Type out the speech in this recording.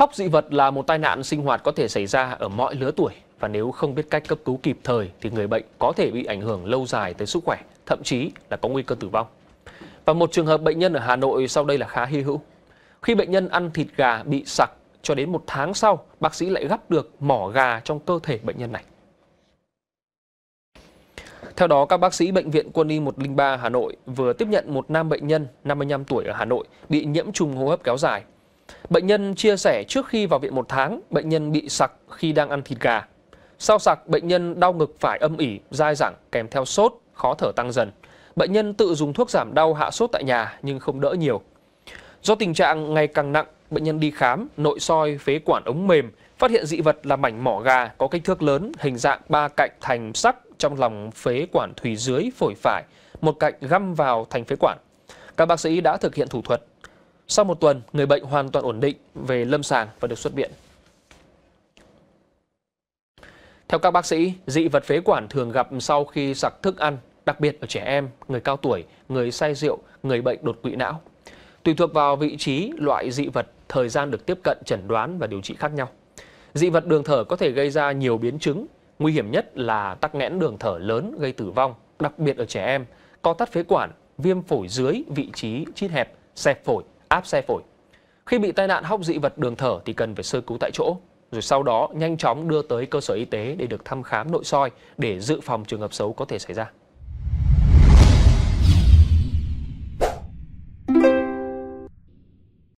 Hóc dị vật là một tai nạn sinh hoạt có thể xảy ra ở mọi lứa tuổi và nếu không biết cách cấp cứu kịp thời thì người bệnh có thể bị ảnh hưởng lâu dài tới sức khỏe, thậm chí là có nguy cơ tử vong. Và một trường hợp bệnh nhân ở Hà Nội sau đây là khá hy hữu. Khi bệnh nhân ăn thịt gà bị sặc cho đến một tháng sau, bác sĩ lại gắp được mỏ gà trong cơ thể bệnh nhân này. Theo đó, các bác sĩ Bệnh viện Quân y 103 Hà Nội vừa tiếp nhận một nam bệnh nhân 55 tuổi ở Hà Nội bị nhiễm trùng hô hấp kéo dài Bệnh nhân chia sẻ trước khi vào viện một tháng, bệnh nhân bị sặc khi đang ăn thịt gà. Sau sặc, bệnh nhân đau ngực phải âm ỉ, dai dẳng, kèm theo sốt, khó thở tăng dần. Bệnh nhân tự dùng thuốc giảm đau hạ sốt tại nhà nhưng không đỡ nhiều. Do tình trạng ngày càng nặng, bệnh nhân đi khám, nội soi, phế quản ống mềm, phát hiện dị vật là mảnh mỏ gà có kích thước lớn, hình dạng ba cạnh thành sắc trong lòng phế quản thùy dưới phổi phải, một cạnh găm vào thành phế quản. Các bác sĩ đã thực hiện thủ thuật sau một tuần, người bệnh hoàn toàn ổn định về lâm sàng và được xuất viện. Theo các bác sĩ, dị vật phế quản thường gặp sau khi sặc thức ăn, đặc biệt ở trẻ em, người cao tuổi, người say rượu, người bệnh đột quỵ não. Tùy thuộc vào vị trí, loại dị vật, thời gian được tiếp cận chẩn đoán và điều trị khác nhau. Dị vật đường thở có thể gây ra nhiều biến chứng, nguy hiểm nhất là tắc nghẽn đường thở lớn gây tử vong, đặc biệt ở trẻ em, co thắt phế quản, viêm phổi dưới vị trí chít hẹp, xẹp phổi áp xe phổi. Khi bị tai nạn hóc dị vật đường thở thì cần phải sơ cứu tại chỗ, rồi sau đó nhanh chóng đưa tới cơ sở y tế để được thăm khám nội soi để dự phòng trường hợp xấu có thể xảy ra.